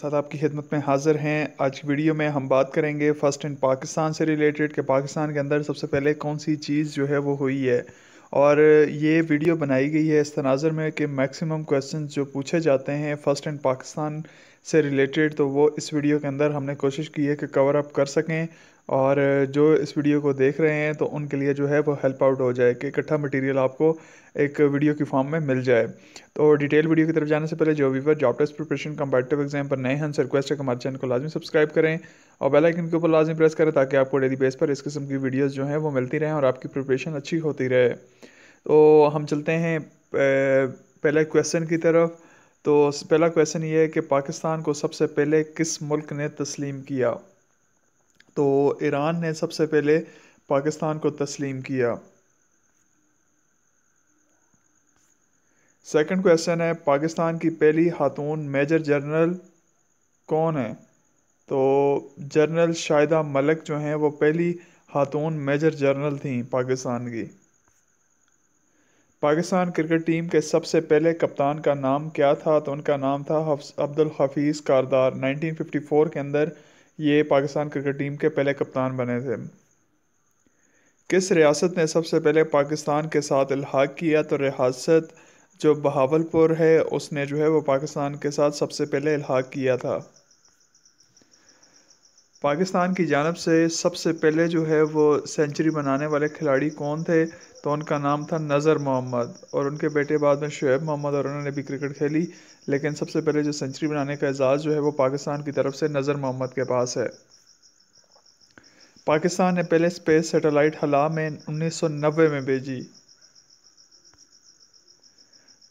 साथ आपकी खिदमत में हाजिर हैं आज की वीडियो में हम बात करेंगे फ़र्स्ट इन पाकिस्तान से रिलेटेड कि पाकिस्तान के अंदर सबसे पहले कौन सी चीज़ जो है वो हुई है और ये वीडियो बनाई गई है इस तनाज़र में कि मैक्सिमम क्वेश्चन जो पूछे जाते हैं फ़र्स्ट एंड पाकिस्तान से रिलेटेड तो वो इस वीडियो के अंदर हमने कोशिश की है कि कवर अप कर सकें और जो इस वीडियो को देख रहे हैं तो उनके लिए जो है वो हेल्प आउट हो जाए कि इकट्ठा मटेरियल आपको एक वीडियो की फॉर्म में मिल जाए तो डिटेल वीडियो की तरफ जाने से पहले जो पर job test preparation competitive exam पर नए हैं उनसे रिक्वेस्ट है कि तो हमारे चैनल को लाजमी सब्सक्राइब करें और बेल आइकन के ऊपर लाजमी प्रेस करें ताकि आपको डेली बेस पर इस किस्म की वीडियोज़ जो हैं वो मिलती रहें और आपकी प्रिपरेशन अच्छी होती रहे तो हम चलते हैं पहले क्वेश्चन की तरफ तो पहला क्वेश्चन ये है कि पाकिस्तान को सबसे पहले किस मुल्क ने तस्लीम किया तो ईरान ने सबसे पहले पाकिस्तान को तस्लीम किया सेकंड क्वेश्चन है पाकिस्तान की पहली खातून मेजर जनरल कौन है तो जनरल शाहिदा मलक जो हैं वो पहली खातून मेजर जनरल थी पाकिस्तान की पाकिस्तान क्रिकेट टीम के सबसे पहले कप्तान का नाम क्या था तो उनका नाम था अब्दुल हफीज़ कारदार 1954 के अंदर ये पाकिस्तान क्रिकेट टीम के पहले कप्तान बने थे किस रियासत ने सबसे पहले पाकिस्तान के साथ इलाहा किया तो रियासत जो बहावलपुर है उसने जो है वो पाकिस्तान के साथ सबसे पहले इलाहा किया था पाकिस्तान की जानब से सबसे पहले जो है वो सेंचुरी बनाने वाले खिलाड़ी कौन थे तो उनका नाम था नज़र मोहम्मद और उनके बेटे बाद में शुएब मोहम्मद और उन्होंने भी क्रिकेट खेली लेकिन सबसे पहले जो सेंचुरी बनाने का एजाज़ जो है वो पाकिस्तान की तरफ से नज़र मोहम्मद के पास है पाकिस्तान ने पहले स्पेस सेटेलाइट हला में 1990 में भेजी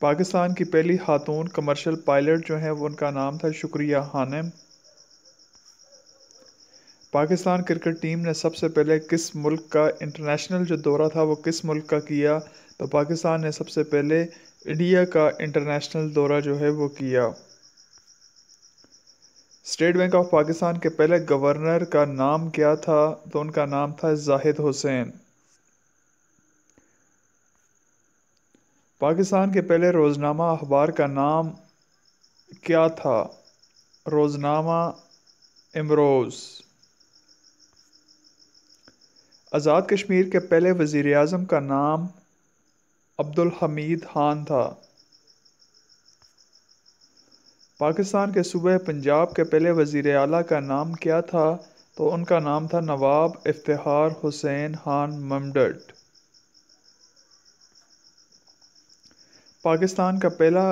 पाकिस्तान की पहली खातून कमर्शल पायलट जो है वो उनका नाम था शुक्रिया हानिम पाकिस्तान क्रिकेट टीम ने सबसे पहले किस मुल्क का इंटरनेशनल जो दौरा था वो किस मुल्क का किया तो पाकिस्तान ने सबसे पहले इंडिया का इंटरनेशनल दौरा जो है वो किया स्टेट बैंक ऑफ पाकिस्तान के पहले गवर्नर का नाम क्या था तो उनका नाम था जाहिद हुसैन पाकिस्तान के पहले रोज़नामा अखबार का नाम क्या था रोज़नामा इमरोज़ आज़ाद कश्मीर के पहले वज़ी अजम का नाम अब्दुल हमीद खान था पाकिस्तान के सूबे पंजाब के पहले वज़ी अला का नाम क्या था तो उनका नाम था नवाब इफ्तार हुसैन खान ममडट पाकिस्तान का पहला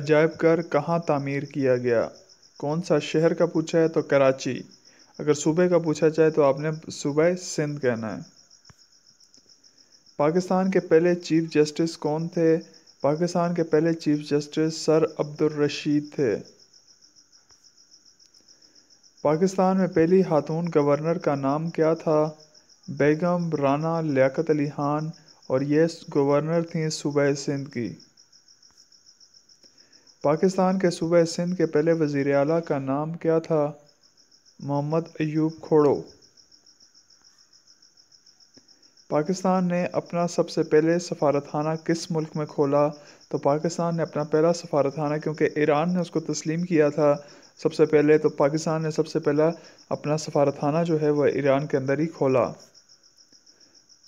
अजायब घर कहाँ तामीर किया गया कौन सा शहर का पूछा है तो कराची अगर सूबे का पूछा जाए तो आपने सूबह सिंध कहना है पाकिस्तान के पहले चीफ जस्टिस कौन थे पाकिस्तान के पहले chief justice sir Abdul Rashid थे पाकिस्तान में पहली खातून गवर्नर का नाम क्या था बेगम राना लियाकत अली खान और ये गवर्नर थीं सूबह सिंध की पाकिस्तान के सूबह सिंध के पहले वज़ी अला का नाम क्या था मोहम्मद अयूब खोड़ो पाकिस्तान ने अपना सबसे पहले सफारतखाना किस मुल्क में खोला तो पाकिस्तान ने अपना पहला सफारतखाना क्योंकि ईरान ने उसको तस्लीम किया था सबसे पहले तो पाकिस्तान ने सबसे पहला अपना सफारतखाना जो है वह ईरान के अंदर ही खोला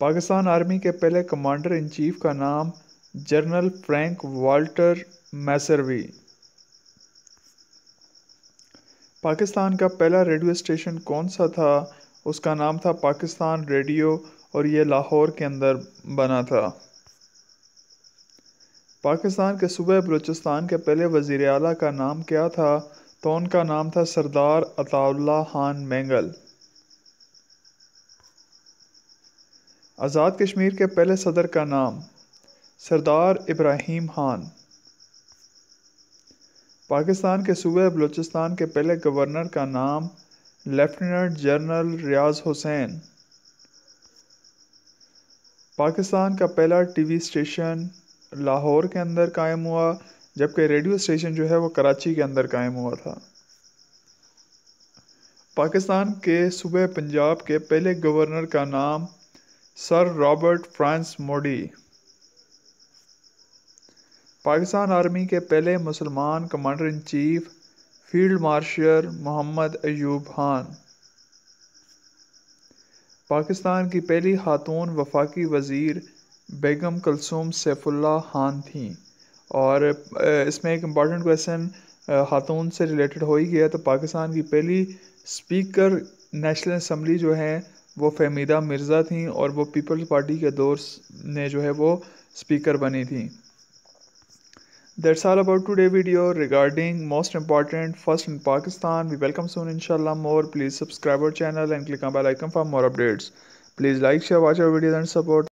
पाकिस्तान आर्मी के पहले कमांडर इन चीफ का नाम general Frank Walter Messervy Pakistan का पहला रेडियो स्टेशन कौन सा था उसका नाम था पाकिस्तान रेडियो और ये लाहौर के अंदर बना था पाकिस्तान के सूबह बलूचिस्तान के पहले वजीर अला का नाम क्या था तो उनका नाम था सरदार अताउल्ला खान मैंगल आज़ाद कश्मीर के पहले सदर का नाम सरदार इब्राहिम खान पाकिस्तान के सूबे बलूचिस्तान के पहले गवर्नर का नाम लेफ्टिनेंट जनरल रियाज हुसैन पाकिस्तान का पहला टीवी स्टेशन लाहौर के अंदर कायम हुआ जबकि रेडियो स्टेशन जो है वो कराची के अंदर कायम हुआ था पाकिस्तान के सूबे पंजाब के पहले गवर्नर का नाम सर रॉबर्ट फ्रांस मोडी पाकिस्तान आर्मी के पहले मुसलमान commander in chief field marshal Mohammad Ayub Khan Pakistan की पहली खातून वफाकी वज़ीर बेगम कलसूम सैफुल्ला खान थी और इसमें एक इम्पॉर्टेंट क्वेश्चन खातून से रिलेटेड हो ही गया तो पाकिस्तान की पहली स्पीकर नेशनल असम्बली जो है वो फहमीदा मिर्ज़ा थी और वो पीपल्स पार्टी के दौर ने जो है वो स्पीकर बनी थी that's all about today video regarding most important first in pakistan we welcome soon inshallah more please subscribe our channel and click on bell icon for more updates please like share watch our videos and support